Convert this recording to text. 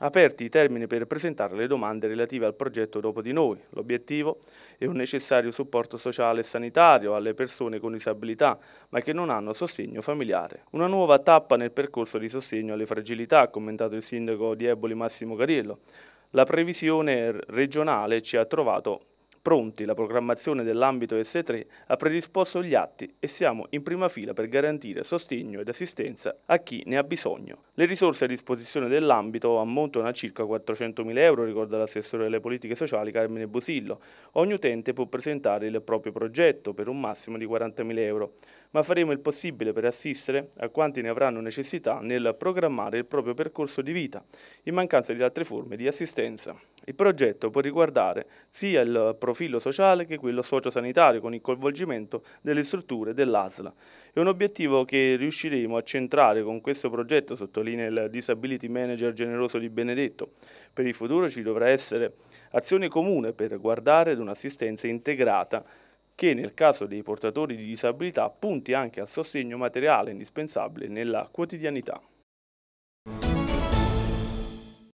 Aperti i termini per presentare le domande relative al progetto Dopo di noi. L'obiettivo è un necessario supporto sociale e sanitario alle persone con disabilità, ma che non hanno sostegno familiare. Una nuova tappa nel percorso di sostegno alle fragilità, ha commentato il sindaco di Eboli Massimo Cariello. La previsione regionale ci ha trovato Pronti, la programmazione dell'ambito S3 ha predisposto gli atti e siamo in prima fila per garantire sostegno ed assistenza a chi ne ha bisogno. Le risorse a disposizione dell'ambito ammontano a circa 400.000 euro, ricorda l'assessore delle politiche sociali Carmine Busillo. Ogni utente può presentare il proprio progetto per un massimo di 40.000 euro, ma faremo il possibile per assistere a quanti ne avranno necessità nel programmare il proprio percorso di vita, in mancanza di altre forme di assistenza. Il progetto può riguardare sia il profilo sociale che quello sociosanitario con il coinvolgimento delle strutture dell'ASLA. È un obiettivo che riusciremo a centrare con questo progetto, sottolinea il Disability Manager Generoso di Benedetto. Per il futuro ci dovrà essere azione comune per guardare ad un'assistenza integrata che nel caso dei portatori di disabilità punti anche al sostegno materiale indispensabile nella quotidianità.